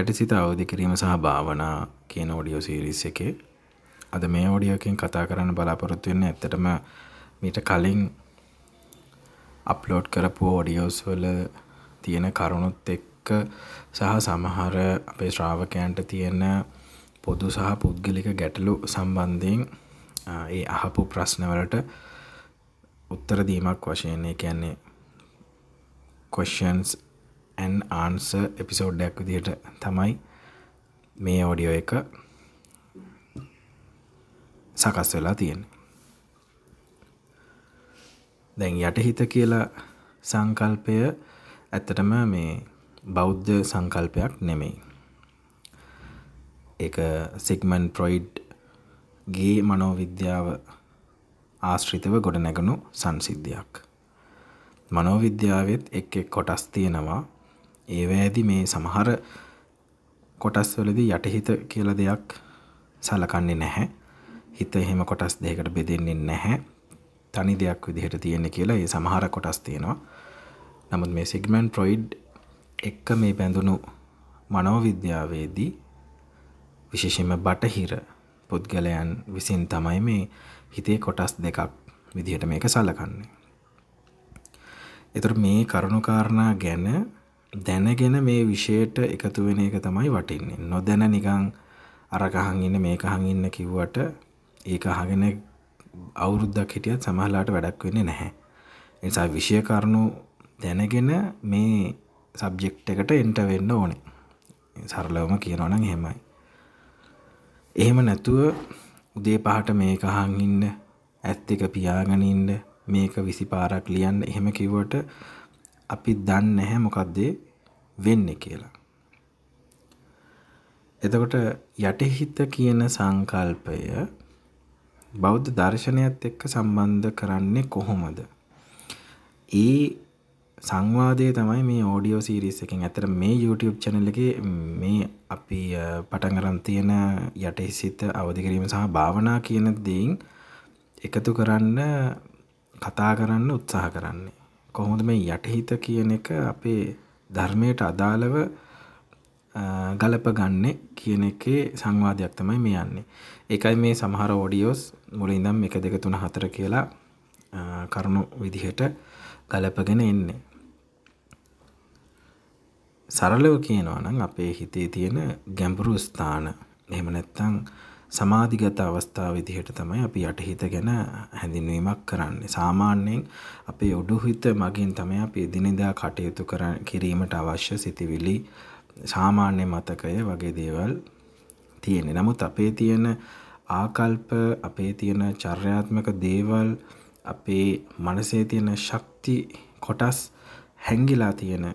යටිසිත අවදි කිරීම සහ භාවනා කියන ඔඩියෝ සීරිස් එකේ අද මේ ඔඩියෝ එකෙන් කතා කරන්න බලාපොරොත්තු වෙන්නේ ඇත්තටම මීට කලින් අප්ලෝඩ් කරපු ඔඩියෝස් වල තියෙන කරුණුත් එක්ක සහ සමහර අපේ ශ්‍රාවකයන්ට තියෙන පොදු සහ පුද්ගලික ගැටලු සම්බන්ධයෙන් ඒ අහපු ප්‍රශ්නවලට උත්තර දීමක් වශයෙන් කියන්නේ questions ඇන් ආන්ස එපිසෝඩ්ඩයක් විදිහට තමයි මේ ඔඩියෝ එක සකස් වෙලා තියෙන දැන් යටහිත කියලා සංකල්පය ඇත්තටම මේ බෞද්ධ සංකල්පයක් නෙමෙයි එක සිගමන් ප්‍රොයිඩ් ගේ මනෝවිද්‍යාව ආශ්‍රිතව ගොඩ නැගුණු සංසිද්ධියක්. මනෝවිද්‍යාවත් එක් එක් කොටස් තියෙනවා ඒවැදි මේ සමහර කොටස්වලදී යටහිත කියලා දෙයක් සලකන්නේ නැහැ. හිත එහෙම කොටස් දෙකකට බෙදෙන්නේ නැහැ. තනි දෙයක් විදිහට තියෙන්නේ කියලා ඒ සමහර කොටස් තියෙනවා. නමුත් මේ සිග්මන්ඩ් ෆ්‍රොයිඩ් එක්ක මේ බැඳුණු මනෝවිද්‍යාවේදී විශේෂයෙන්ම බටහිර පුද්ගලයන් විසින් තමයි මේ හිතේ කොටස් දෙකක් විදිහට මේක සලකන්නේ. ඒතර මේ කරුණාකාරණා ගැන දැනගෙන මේ විෂයට එකතු වෙන එක තමයි වටින්නේ නොදැන නිකං අරකහන් ඉන්න මේකහන් ඉන්න කිව්වට ඒ අහගෙන අවුරුද්දක් හිටියත් සමහලාට වැඩක් වෙන්නේ නැහැ නිසා විෂය කරුණු දැනගෙන මේ සබ්ජෙක්් එකට එන්ට වෙන්න ඕනේ සරලවම කියනවනම් හෙමයි එහෙම නැතුව උදේ පහට මේකහන් ඉන්න ඇත් එක පියාගෙන ඉන්න මේක 20 පාරක් ලියන්න එහෙම කිව්වට අපි දන්නේ නැහැ මොකද්ද වෙන්නේ කියලා. එතකොට යටිහිත කියන සංකල්පය බෞද්ධ දර්ශනයත් එක්ක සම්බන්ධ කරන්නේ කොහොමද? ඒ සංවාදය තමයි මේ ඕඩියෝ සීරීස් එකෙන්. ඇත්තට මේ YouTube channel එකේ මේ අපි පටන් ගන්න තියෙන යටිහිත අවදි කිරීම සහ භාවනා කියන දේෙන් එකතු කරන්න කතා කරන්න උත්සාහ කරන්නේ. කොහොමද මේ යටහිත කියන එක අපේ ධර්මයට අදාළව ගලප ගන්නේ කියන එකේ සංවාදයක් තමයි මේ යන්නේ. ඒකයි මේ සමහර ඔඩියෝස් මුල ඉඳන් 1 2 3 4 කියලා කරුණු විදිහට ගලපගෙන එන්නේ. සරලව කියනවා නම් අපේ හිතේ තියෙන ගැඹුරු ස්ථාන එහෙම නැත්නම් සමාධිගත අවස්ථාව විදිහට තමයි අපි යටහිත ගැන හැඳින්වීමක් කරන්නේ. සාමාන්‍යයෙන් අපේ උඩුහිත මගින් තමයි අපි එදිනෙදා කටයුතු කර කිරීමට අවශ්‍ය සිතිවිලි සාමාන්‍ය මතකය වගේ දේවල් තියෙන්නේ. නමුත් අපේ තියෙන ආකල්ප, අපේ තියෙන චර්යාත්මක දේවල්, අපේ මනසේ තියෙන ශක්ති කොටස් හැංගිලා තියෙන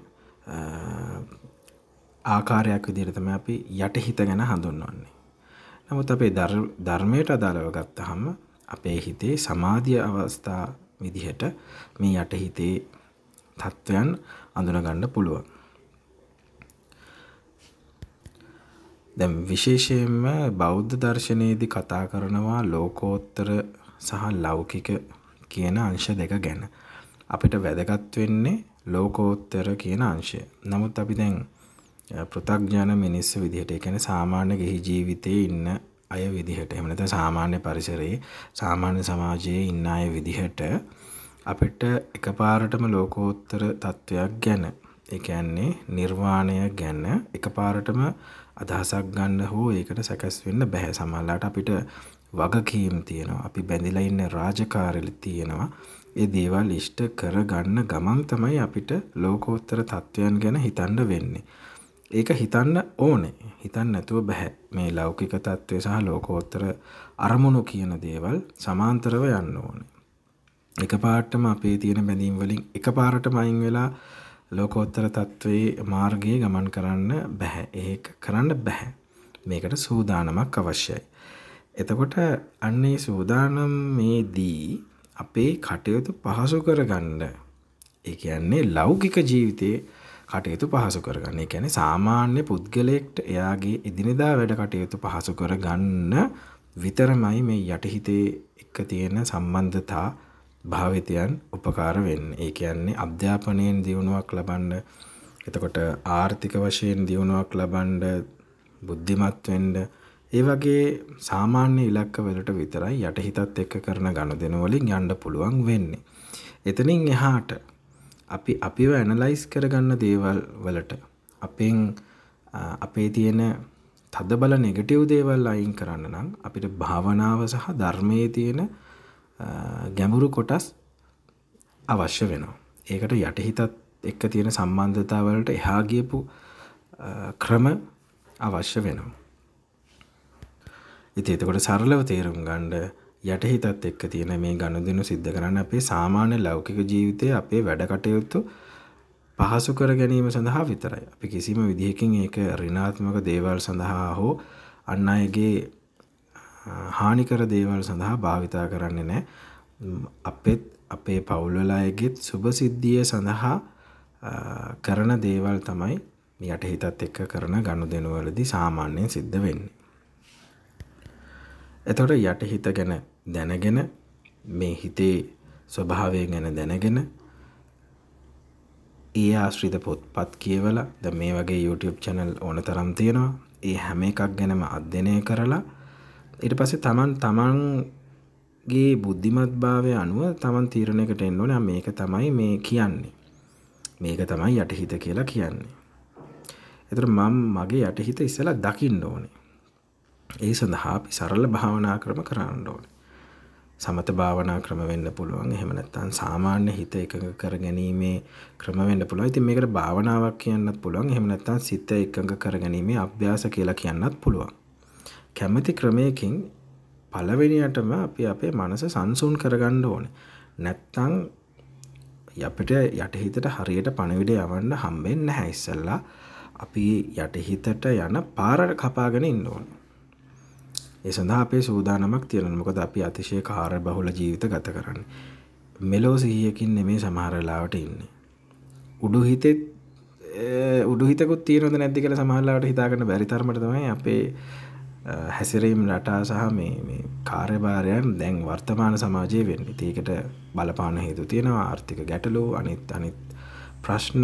ආකාරයක් විදිහට තමයි අපි යටහිත ගැන හඳුන්වන්නේ. නමුත් අපේ ධර්මයට අදාළව ගත්තහම අපේ හිතේ සමාධිය අවස්ථා විදිහට මේ යටහිතේ තත්ත්වයන් අඳුනගන්න පුළුවන්. දැන් විශේෂයෙන්ම බෞද්ධ දර්ශනයේදී කතා කරනවා ලෝකෝත්තර සහ ලෞකික කියන අංශ දෙක ගැන. අපිට වැදගත් වෙන්නේ ලෝකෝත්තර කියන අංශය. නමුත් අපි දැන් පෘථග්ජන මිනිස්සු විදිහට ඒ කියන්නේ සාමාන්‍ය ගිහි ජීවිතයේ ඉන්න අය විදිහට එහෙම නැත්නම් සාමාන්‍ය පරිසරයේ සාමාන්‍ය සමාජයේ ඉන්න අය විදිහට අපිට එකපාරටම ලෝකෝත්තර තත්වයක් ගැන ඒ කියන්නේ නිර්වාණය ගැන එකපාරටම අදහසක් ගන්න හෝ ඒකට සැකස් වෙන්න බෑ සමහරවිට අපිට වගකීම් තියෙනවා අපි බැඳිලා ඉන්න රාජකාරිලි තියෙනවා ඒ දේවල් ඉෂ්ට කරගන්න ගමන් තමයි අපිට ලෝකෝත්තර තත්වයන් ගැන හිතන්න වෙන්නේ ඒක හිතන්න ඕනේ හිතන්න නැතුව බැහැ මේ ලෞකික తත්වය සහ ලෝකෝත්තර අරමුණු කියන දේවල් සමාන්තරව යන්න ඕනේ. එකපාරටම අපේ තියෙන බැඳීම් වලින් එකපාරටම අයින් වෙලා ලෝකෝත්තර తත්වයේ මාර්ගයේ ගමන් කරන්න බැහැ. ඒක කරන්න බැහැ. මේකට සූදානමක් අවශ්‍යයි. එතකොට අන්නේ සූදානම්මේදී අපේ කටයුතු පහසු කරගන්න ඒ කියන්නේ ලෞකික ජීවිතයේ කටයුතු පහසු කරගන්න. ඒ කියන්නේ සාමාන්‍ය පුද්ගලයෙක්ට එයාගේ එදිනෙදා වැඩ කටයුතු පහසු කරගන්න විතරමයි මේ යටිහිතේ එක්ක තියෙන සම්බන්ධතා භාවිතයන් උපකාර වෙන්නේ. ඒ කියන්නේ අධ්‍යාපනයෙන් දියුණුවක් ලබන්න, එතකොට ආර්ථික වශයෙන් දියුණුවක් ලබන්න, බුද්ධිමත් වෙන්න, ඒ වගේ සාමාන්‍ය ඉලක්ක වලට විතරයි යටහිතත් එක්ක කරන ගණුදෙනු වලින් යන්න පුළුවන් වෙන්නේ. එතනින් එහාට අපි අපිව ඇනලයිස් කරගන්න දේවල් වලට අපෙන් අපේ තියෙන තද බල නෙගටව් දේවල් අයින් කරන්න නම් අපිට භාවනාව සහ ධර්මයේ තියෙන ගැඹුරු කොටස් අවශ්‍ය වෙනවා. ඒකට යටහිතත් එක්ක තියෙන සම්බන්ධතාවලට එහා ගියපු ක්‍රම අවශ්‍ය වෙනවා. ඉතින් එතකොට සරලව තේරුම් ගන්නේ යටහිතත් එක්ක තියෙන මේ ගනුදෙනු සිද්ධ කරන්න අපේ සාමාන්‍ය ලෞකික ජීවිතයේ අපේ වැඩ කටයුතු පහසු කර ගැනීම සඳහා විතරයි. අපි කිසිම විදිහකින් ඒක ඍණාත්මක දේවල් සඳහා හෝ අන් අයගේ හානිකර දේවල් සඳහා භාවිතා කරන්නේ නැහැ. අපෙත් අපේ පවුල්වල අයගෙත් සුභ සිද්ධිය සඳහා කරන දේවල් තමයි මේ යටහිතත් එක්ක කරන ගනුදෙනුවලදී සාමාන්‍යයෙන් සිද්ධ වෙන්නේ. එතකොට යටහිත ගැන දැනගෙන මේ හිතේ ස්වභාවය ගැන දැනගෙන ඒ ආශ්‍රිත පොත්පත් කියවල ද මේ වගේ YouTube චැනල් ඕන තරම් තියෙනවා ඒ හැම එකක් ගැනම අධ්‍යනය කරලා ඉට පස්සේ තමන් තමන්ගේ බුද්ධිමත් භාවය අනුව තමන් තීරණයකට එන්න ඕන මේක තමයි මේ කියන්නේ මේක තමයි යටහිත කියලා කියන්නේ. එතර මම මගේ යටහිත ඉස්සලා දකින්න ඕනේ. ඒ සඳහා අපි සරල භාවනා ක්‍රම කරන්න ඕනේ. සමත භාවනා ක්‍රමවෙන්න පුළුවන් එහෙමනත්තන් සාමාන්‍ය හිත එකඟ කර ගැනීමේ ක්‍රමවෙන්න පුළුවන් ඉතින් මේකට භාවනාවක් කියන්නත් පුළුවන් එහෙමනත්තන් සිත එකඟ කර ගැනීමේ අභ්‍යාස කියලා කියන්නත් පුළුවන් කැමති ක්‍රමයකින් පළවෙනියටම අපි අපේ මනස සංසුන් කරගන්න ඕනේ නැත්තම් අපිට යටහිතට හරියට පණවිඩ යවන්න හම්බෙන්නේ නැහැ ඉස්සෙල්ලා අපි යටහිතට යන පාර කපාගෙන ඉන්න ඕනේ ඒ සඳහා අපේ සූදානමක් තියෙනවා. මොකද අපි අතිශය කාර්ය බහුල ජීවිත ගත කරන්නේ. මෙලෝ සිහියකින් නෙමේ සමහර වෙලාවට ඉන්නේ. උඩු හිතෙත් උඩු හිතකුත් තියෙනවද නැද්ද කියලා සමහර වෙලාවට හිතා ගන්න බැරි තරමට තමයි අපේ හැසිරීම් රටා සහ මේ මේ කාර්යභාරයන් දැන් වර්තමාන සමාජයේ වෙන්නේ. ඒකට බලපාන හේතු තියෙනවා ආර්ථික ගැටලු, අනිත් අනිත් ප්‍රශ්න.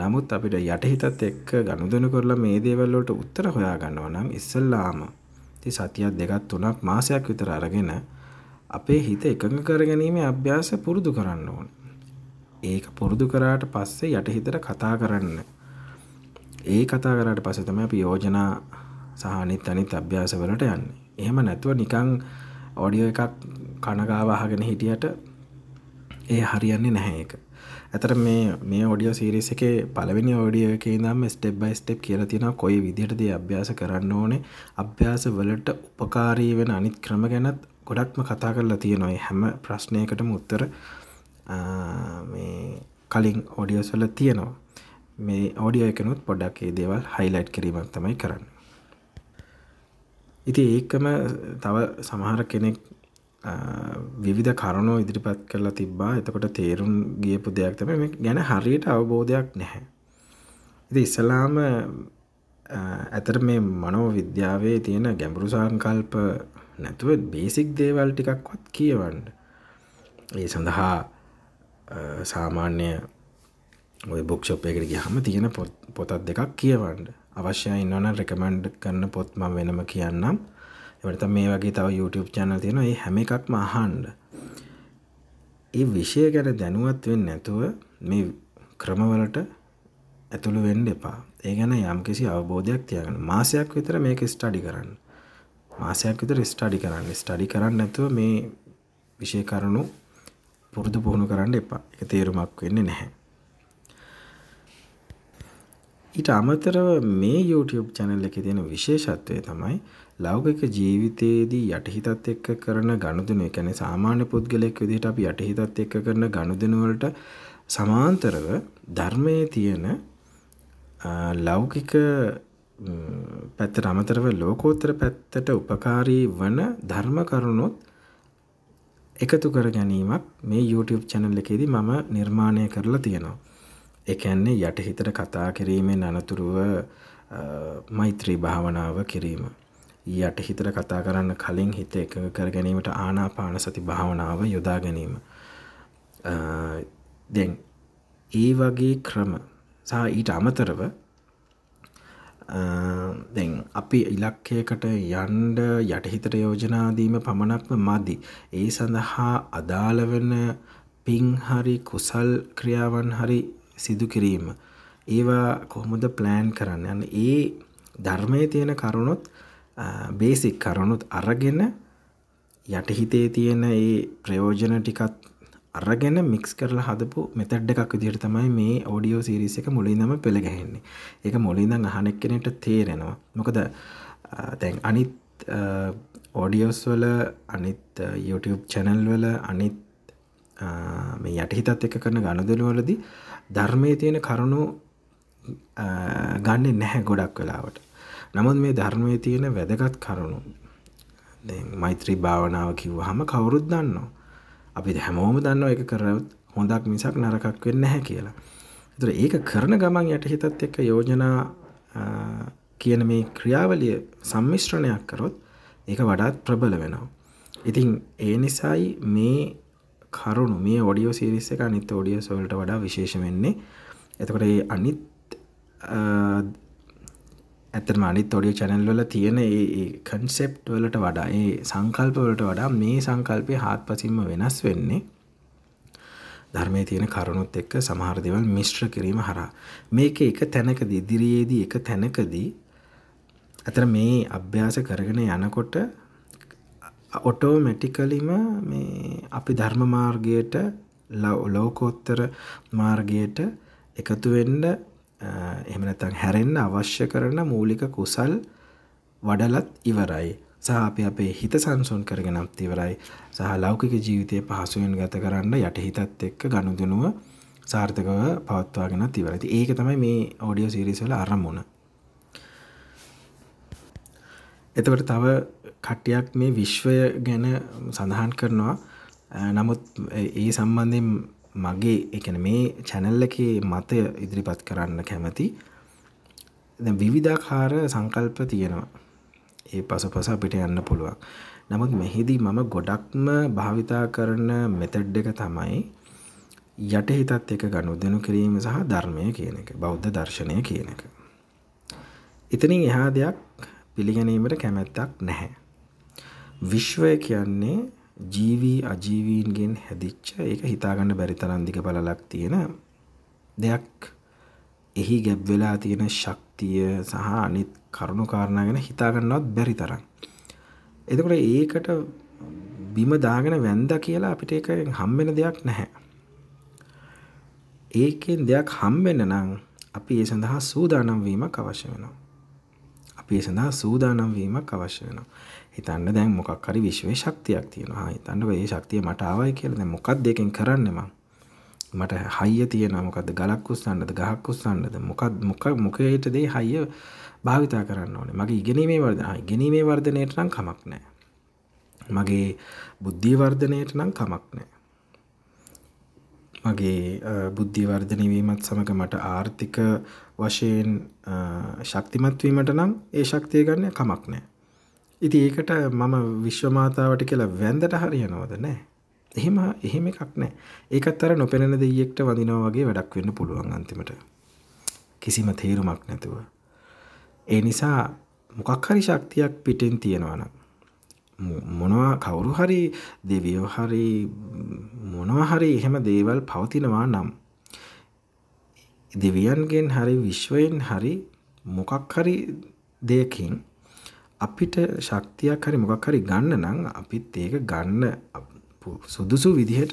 නමුත් අපිට යටහිතත් එක්ක ගනුදෙනු කරලා මේ දේවල් වලට උත්තර හොයාගන්නවා නම් ඉස්සල්ලාම ති සතියක් දෙකත් තුනක් මාසයක් විතර අරගෙන අපේ හිත එකඟ කරගැනීමේ අභ්‍යාස පුරුදු කරන්න ඕන. ඒක පුරුදු කරාට පස්සේ යටහිතට කතා කරන්න. ඒ කතා කරාට පස්සේ තමයි අපි යෝජනා සහ අනිත් අනිත් අභ්‍යාසවලට යන්නේ. එහෙම නැතුව නිකන් ඔඩියෝ එකක් කනගාව අහගෙන හිටියට ඒ හරියන්නේ නැහැ ඒක. ඇතර මේ මේ ඔඩියෝ සීරිස එක පලවෙනි ෝඩිය එක නම් ස්ටෙබ්බයි ස්ටප් කියල තියෙන කොයි විදිහටද අභ්‍යාස කරන්න ඕනේ අභ්‍යාස වලට උපකාරී වෙන අනිත් ක්‍රම ගැනත් ගොඩක්ම කතා කරලා තියෙනොයි හැම ප්‍රශ්නයකටම උත්තර කලින් ඔඩියෝස්වල තියෙනවා මේ ඕඩියෝ එකනුත් පොඩක් ඒ දේවල් හයිලයිට් කිරීමක් තමයි කරන්න ඉති ඒකම තව සමහර කෙනෙක් විවිධ කරුණු ඉදිරිපත් කරලා තිබ්බා එතකොට තේරුම් ගියපු දෙයක් තම ගැන හරියට අවබෝධයක් නැහැ. ඉති ඉස්සලාම ඇතර මේ මනෝ විද්‍යාවේ තියෙන ගැඹුරු සංකල්ප නැතුව බේසික් දේවල් ටිකක්වත් කියවන්න. ඒ සඳහා සාමාන්‍ය ඔය බොක්ෂොප් එකට ගියාම තියෙන පොතක් දෙකක් කියවන්න. අවශ්‍යයි ඉන්නවනම් රෙකමෙන්ඩ් කරන පොත් මම වෙනම කියන්නම්. එවට මේ වගේ තව YouTube චැනල් තියෙන ඒ හැම එකක්ම අහන්ඩ ඒ විෂය ගැන දැනුවත් වෙන්න නැතුව මේ ක්‍රමවලට ඇතුළු වෙන්න එපා ඒ ගැන යම් කිසි අවබෝධයක් තියගෙන මාසයක් විතර මේක ස්ටඩි කරන්න මාසයක් විතර ස්ටඩි කරන්න ස්ටඩි කරන්න නැතුව මේ විෂය කරුණු පුරුදු පුහුණු කරන්න එපා එක තේරුමක් වෙන්නේ නැහැ ඊට අමතරව මේ YouTube channel එකේ තියෙන විශේෂත්වය තමයි ලෞකික ජීවිතයේදී යටිහිතත් එක්ක කරන ගනුදෙනු, ඒ කියන්නේ සාමාන්‍ය පුද්ගලයෙක් විදිහට අපි යටිහිතත් එක්ක කරන ගනුදෙනු වලට සමාන්තරව ධර්මයේ තියෙන ලෞකික පැත්තට අමතරව ලෝකෝත්තර පැත්තට උපකාරී වන ධර්ම කරුණොත් එකතු කර ගැනීමක් මේ YouTube channel එකේදී මම නිර්මාණය කරලා තියෙනවා. එකන්නේ යටහිතට කතා කිරීමෙන් අනතුරුව මෛත්‍රී භාවනාව කිරීම. යටහිතට කතා කරන්න කලින් හිත එක කර ගැනීමට ආනාපාන සති භාවනාව යොදා ගැනීම. දැන් ඒ වගේ ක්‍රම සහ ඊට අමතරව දැන් අපි ඉලක්කයකට යන්ඩ යටහිතට යෝජනාදීම පමණක්ම මදි. ඒ සඳහා අදාළවෙන පිංහරි කුසල් ක්‍රියාවන් හරි සිදු කිරීම. ඒවා කොහොමද ප්ලෑන් කරන්න යන්න ඒ ධර්මය තියෙන කරුණොත් බේසික් කරුණුත් අරගෙන යටහිතේ තියෙන ඒ ප්‍රයෝජන ටිකත් අරගෙන මික්ස් කරලා හදපු මෙතඩ් එකක් විදිහට තමයි මේ ඔඩියෝ සීරීස් එක මුලින්දම පෙළගැහෙන්නේ. ඒක මුලින්දම අහන එක්කෙනෙක්ට තේරෙනවා. මොකද දැන් අනිත් ඔඩියෝස් වල අනිත් YouTube channel වල අනිත් මේ යටහිතත් එක කරන ගණදලුවලද ධර්මය තියෙන කරුණු ගන්න නැහැ ගොඩක් වෙලාවට නමුත් මේ ධර්මය තියෙන වැදගත් කරුණු මෛත්‍රී භාවනාව කිව් හම කවුරුත් දන්නවා අපි හැමෝම දන්නවා එක කරවත් හොඳක් මිසක් නරකක් වෙන්න නැහැ කියලා තුර ඒක කරන ගමන් යටහිතත් එක්ක යෝජනා කියන මේ ක්‍රියාවලිය සම්මිශ්‍රණයක් කරොත් ඒක වඩාත් ප්‍රබල වෙනවා. ඉතින් ඒ නිසායි මේ කරුණු මේ ඔඩියෝ සිරිස් එක අනිත් ඔඩියෝ සොල්ට වඩා විශේෂ වෙන්නේ එතකොට අනිත් ඇතම අනිත් ඔඩිය චැනල්වල තියෙන ඒ කන්සෙප් වලට වඩා ඒ සංකල්ප වලට වඩා මේ සංකල්පය හාත් පසින්ම වෙනස් වෙන්නේ ධර්මය තියෙන කරුණුත් එක්ක සමහරදවල් මිශ්‍ර කිරීම හරා මේක එක තැනකදී දිරියේදී එක තැනකදී ඇතර මේ අභ්‍යාස කරගෙන යනකොට ඔටෝමැටිකලිම මේ අපි ධර්ම මාර්ගයට ලෝකෝත්තර මාර්ගයට එකතුවෙන්ඩ එමනතන් හැරෙන්න්න අවශ්‍ය කරන මූලික කුසල් වඩලත් ඉවරයි සහ අපි අපේ හිත සංසුන් කරගෙනත් ඉවරයි සහ ලෞකික ජීවිතය පහසුවෙන් ගත කරන්න යට හිතත් එක්ක ගණුදනුව සාර්ථකව පවත්වාගෙනත් ඉවරති ඒක තමයි මේ ඕඩියෝ සිරිසල අරමුණ එතවට තව කට්ටයක් මේ විශ්වය ගැන සඳහන් කරනවා නමුත් ඒ සම්බන්ධයෙන් මගේ එකන මේ චැනල්ල එක මතය ඉදිරිපත් කරන්න කැමති විවිධාකාර සංකල්ප තියෙනවා ඒ පසුපස අපිට යන්න පුළුවන් නමුත් මෙහිදී මම ගොඩක්ම භාවිතා කරන මෙතඩ් එක තමයි යට හිතත් එක ගනුදෙනු කිරීම සහ ධර්මය කියන එක බෞද්ධ දර්ශනය කියන එක. එතනින් එහා දෙයක් පිළිගැනීමට කැමැත්තක් නැහැ. විශ්වය කියන්නේ ජීවී අජීවීන්ගෙන් හැදිච්ච ඒක හිතාගන්න බැරි තරම් දිග බලලක් තියෙන දෙයක් එහි ගැබ් වෙලා තියෙන ශක්තිය සහ අනිත් කරුණු කාරණා ගැන හිතා ගන්නවත් බැරි තරම්. එතකොට ඒකට බිම දාගෙන වැන්දා කියලා අපිට ඒක හම්බෙන දෙයක් නැහැ. ඒකෙන් දෙයක් හම්බෙන්න නම් අපි ඒ සඳහා සූදානම් වීමක් අවශ්‍ය වෙනවා. අපි සඳහා සූදානම් වීමක් අවශ්‍ය වෙනවා. හිතන්න දැන් මොකක් හරි විශ්වයේ ශක්තියක් තියෙනවා. හිතන්න මේ ශක්තිය මට ආවයි කියලා දැන් මොකක්ද ඒකෙන් කරන්නේ මම? මට හයිය තියෙනවා මොකද්ද ගලක් උස්සන්නද ගහක් උස්සන්නද මොකක් මොක මොකේටදී හයිය භාවිතා කරන්න ඕනේ. මගේ ඉගෙනීමේ වර්ධන ඉගෙනීමේ වර්ධනයට නම් කමක් නැහැ. මගේ බුද්ධි වර්ධනයට නම් කමක් නැහැ. මගේ බුද්ධිවර්ධනවීමත් සමඟ මට ආර්ථික වශයෙන් ශක්තිමත්වීමට නම් ඒ ශක්තිය ගන්න කමක් නෑ. ඉති ඒකට මම විශ්වමාතාවට කියලා වැන්දට හරියනෝද නෑ. එහෙම එහෙම එකක් නෑ ඒකත් අර නොපෙනෙන දෙයෙක්ට වදිනෝවගේ වැඩක් වෙන්න පුළුවන් අන්තිමට. කිසිම තේරුමක් නැතුව. ඒ නිසා මොකක් හරි ශක්තියක් පිටෙන් තියෙනවනම් මොනවා කවුරු හරි දෙවියෝ හරි මොනවහරි එහෙම දේවල් පවතිනවා නම් දෙවියන්ගෙන් හරි විශ්වයෙන් හරි මොකක් හරි දෙයකින් අපිට ශක්තියක් හරි මොකක් හරි ගන්න නම් අපිත් ඒක ගන්න සුදුසු විදිහට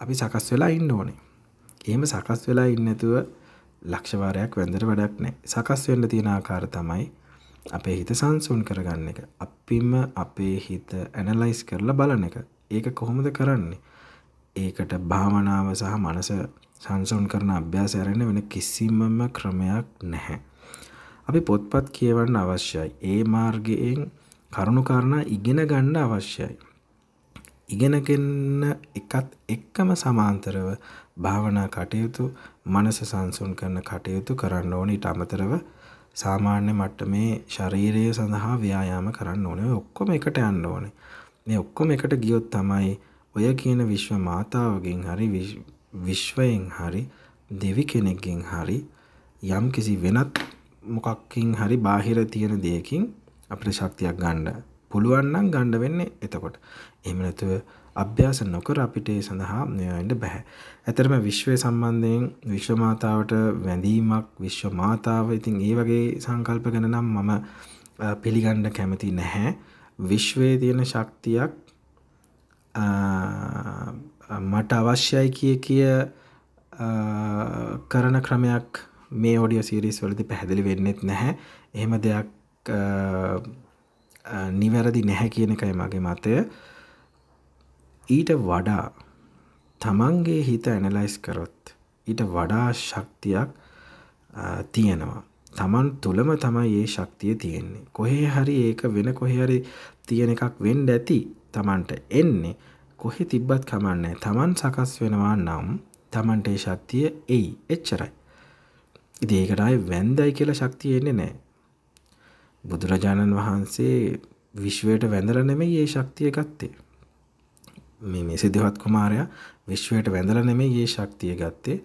අපි සකස් වෙලා ඉන්න ඕනේ. එහෙම සකස් වෙලා ඉන්න නැතුව ලක්ෂවාරයක් වැඳට වැඩක් නැහැ. සකස් වෙන්න තියෙන ආකාර තමයි අපේ හිත සංසුන් කරගන්න එක අපිම අපේ හිත ඇනලයිස් කරලා බලන එක ඒක කොහොමද කරන්නේ ඒකට භාවනාව සහ මනස සංසුන් කරන අභ්‍යාස ඇරෙන වෙන කිසිමම ක්‍රමයක් නැහැ අපි පොත්පත් කියවන්න අවශ්‍යයි ඒ මාර්ගයෙන් කරුණුකාරණා ඉගෙන ගන්න අවශ්‍යයි ඉගෙනගන්න එකත් එක්කම සමාන්තරව භාවනා කටයුතු මනස සංසුන් කරන කටයුතු කරන්න ඕන ඉට අමතරව සාමාන්‍ය මට්ටමේ ශරීරය සඳහා ව්‍යායාම කරන්න ඕනේ. ඔක්කොම එකට යන්න ඕනේ. මේ ඔක්කොම එකට ගියොත් තමයි ඔය කියන විශ්ව මාතාවගෙන් හරි විශ්වයෙන් හරි දෙවි කෙනෙක්ගෙන් හරි යම් කිසි වෙනත් මොකක්කින් හරි බාහිර තියෙන දෙයකින් අපිට ශක්තියක් ගන්න පුළුවන් නම් ගන්න වෙන්නේ එතකොට. එහෙම නැතුව අභ්‍යාස නොකර අපිට ඒ සඳහා මෙයන්ට බැහැ. ඇතරම විශ්වය සම්බන්ධයෙන් විශ්වමාතාවට වැඳීමක් විශ්ව මාතාව ඉතින් ඒ වගේ සංකල්ප ගැන නම් මම පිළිගණ්ඩ කැමති නැහැ. විශ්වයේ තියෙන ශක්තියක් මට අවශ්‍යයි කිය කිය කරන ක්‍රමයක් මේ ෝඩිය සිරිස් වලදි පැහැදිලි වෙන්නෙත් නැහැ එහෙම දෙයක් නිවැරදි නැහැ කියන එකයි මගේ මතය ඊට වඩා තමන්ගේ හිත ඇනලයිස් කරොත් ඊට වඩා ශක්තියක් තියෙනවා තමන් තුළම තමයි ඒ ශක්තිය තියෙන්නේ කොහේ හරි ඒක වෙන කොහරි තියෙන එකක් වෙන්ඩ ඇති තමන්ට එන්නේ කොහෙ තිබ්බත් කමන්නේ තමන් සකස් වෙනවා නම් තමන්ට ඒ ශක්තිය එයි එච්චරයි ඉතින් ඒකට ආයි වැන්දයි කියලා ශක්තිය එන්නේ නැහැ බුදුරජාණන් වහන්සේ විශ්වයට වැඳලා නෙමෙයි ඒ ශක්තිය ගත්තේ මේ සිදුහත් කුමාරයා විශ්වයට වැඳල නෙමේ ඒ ශක්තිය ගත්තේ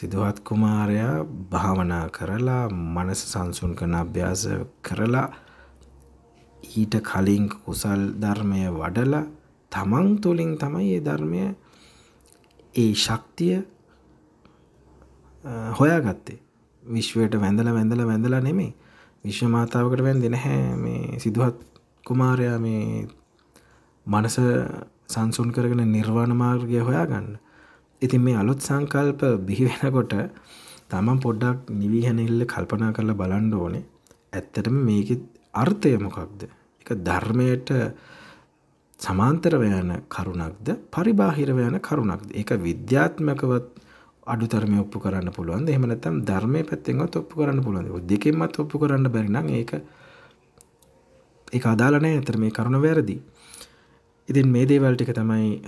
සිදුහත් කුමාරයා භාවනා කරලා මනස සංසුන් කන අභ්‍යාස කරලා ඊට කලින් කුසල් ධර්මය වඩල තමන් තුළින් තමයි ඒ ධර්මය ඒ ශක්තිය හොයා ගත්තේ විශ්වයට වැඳල වැඳල වැඳලා නෙමේ විශ්වමාතාවකට වැන් දෙනහැ මේ සිදුහත් කුමාරයා මේ මනස සංසුන් කරගෙන නිර්වාණ මාර්ගය හොයා ගන්න. ඉතින් මේ අලුත් සංකල්ප බිහි වෙනකොට තමන් පොඩ්ඩක් නිවිහැනෙල්ල කල්පනා කරලා බලන්න ඕනේ. ඇත්තටම මේකෙත් අර්ථය මොකක්ද? ඒක ධර්මයට සමාන්තරව යන කරුණක්ද පරිබාහිරව යන කරුණක්ද? ඒක විද්‍යාත්මකවත් අඩුතරමේ ඔප්පු කරන්න පුළුවන්ද? එහෙම නැත්නම් ධර්මයේ පැත්තෙන්වත් ඔප්පු කරන්න පුළුවන්ද? ඔය දෙකෙන්වත් ඔප්පු කරන්න බැරි නම් ඒක ඒක අදාළ නැහැ. ඇත්තට මේ කරුණ වැරදි. ඉතින් මේ දේවල් ටික තමයි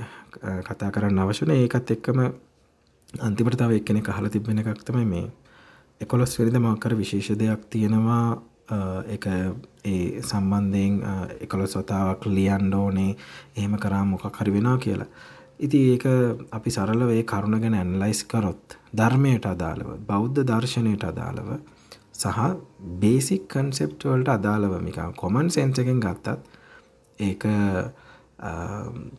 කතා කරන්න අවශ්‍යන ඒකත් එක්කම අන්තිමට තව එක්කෙනෙක් අහලා තිබෙන එකක් තමයි මේ 11 වෙනිදා මාකර විශේෂ දෙයක් තියෙනවා ඒක ඒ සම්බන්ධයෙන් 11 වතාවක් ලියන්න ඕනේ එහෙම කරා මොකක් හරි වෙනවා කියලා. ඉතින් ඒක අපි සරලව ඒ කරුණ ගැන ඇනලයිස් කරොත් ධර්මයට අදාළව බෞද්ධ දර්ශනයට අදාළව සහ බේසික් කන්සෙප්ට් වලට අදාළව නිකන් කොමන් සෙන්ස් එකෙන් ගත්තත් ඒක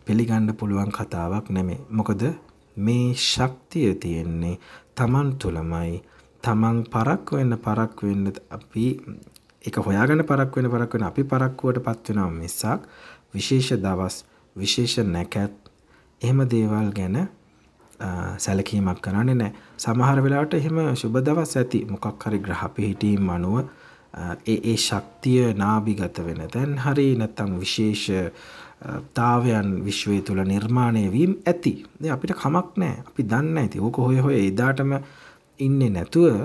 පිළිගන්න පුළුවන් කතාවක් නැමේ. මොකද මේ ශක්තිය තියෙන්නේ තමන් තුළමයි තමන් පරක් වෙන්න පරක් වෙන්න අපි එක හොයාගෙන පරක් වෙන පරක් වෙන අපි පරක්කුවට පත්වෙනවා මිසක් විශේෂ දවස් විශේෂ නැකැත් එහෙම දේවල් ගැන සැලකීමක් කරන්නේ නෑ සමහර වෙලාට එහෙම ශුභ දවස් ඇති මොකක් හරි ග්‍රහ පිහිටීම් අනුව ඒ ඒ ශක්තිය නාභිගත වෙන තැන් හරි නැත්තම් විශේෂ තාවයන් විශ්වය තුළ නිර්මාණය වීම ඇති දෙ අපිට කමක් නෑ අපි දන්න ඇති ඕක හොය හොය එදාටම ඉන්නේ නැතුව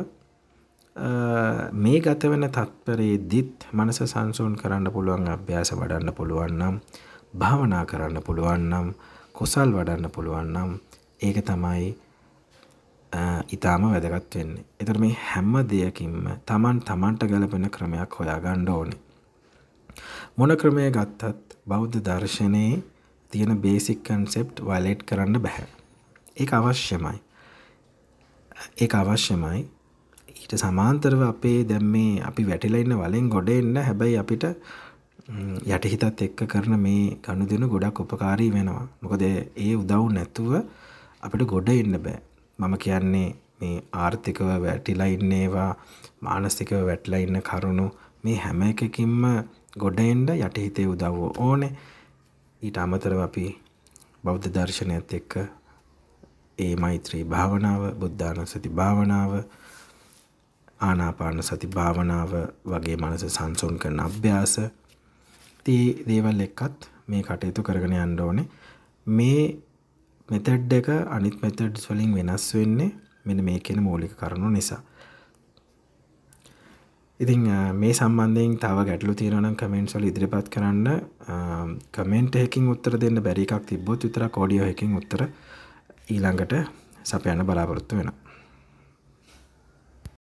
මේ ගත වෙන තත්පරේ දිත් මනස සංසුන් කරන්න පුළුවන් අභ්‍යාස වඩන්න පුළුවන් නම් භාවනා කරන්න පුළුවන් නම් කුසල් වඩන්න පුළුවන් නම් ඒක තමයි ඉතාම වැදගත් වෙන්නේ. එතකොට මේ හැම දෙයකින්ම Taman Tamanට ගැලපෙන ක්‍රමයක් හොයාගන්න ඕනේ. මොන ක්‍රමය ගත්තත් බෞද්ධ දර්ශනයේ තියෙන බේසික් කන්සෙප්ට් වලේට් කරන්න බැහැ. ඒ අවශ්‍යමයි. ඒ අවශ්‍යමයි ඊට සමාන්තරව අපේ දැම් මේ අපි වැටිලඉන්න වලෙන් ගොඩ එන්න හැබැයි අපිට යටහිතත් එක්ක කරන මේ ගණු දෙනු ගොඩක් උපකාරී වෙනවා. මොකද ඒ උදව් නැතුව අපිට ගොඩ එන්න බෑ. මම කියන්නේ මේ ආර්ථිකව වැටිලා ඉන්නේවා මානස්තිකව වැටලා ඉන්න කරුණු මේ හැම එකකින්ම ගොඩෙන්ඩ යටහිතේ උදව්ව ඕනේ ඊට අමතරව අපි බෞද්ධ දර්ශනයත් එක්ක ඒ මෛත්‍රී භාවනාව බුද්ධාන සති භාවනාව ආනාපාන සති භාවනාව වගේ මනස සංසුන් කරන අභ්‍යාස තී දේවල් එක්කත් මේ කටයුතු කරගෙන යන්න ඕනේ මේ මෙතඩ් එක අනිත් මෙතඩ්ස් වලින් වෙනස් වෙන්නේ මෙන්න මේ කියන මූලික කරුණු නිසා ඉතින් මේ සම්බන්ධයෙන් තව ගැටලු තියෙනනම් කමෙන්ට්සොල් ඉදිරිපත් කරන්න කමෙන්ට් එකකින් උත්තර දෙන්න බැරි එකක් තිබ්බොත් විතර කෝඩියෝ එකකින් උත්තර ඊළඟට සපයන්න බලාපොරොත්තු වෙනවා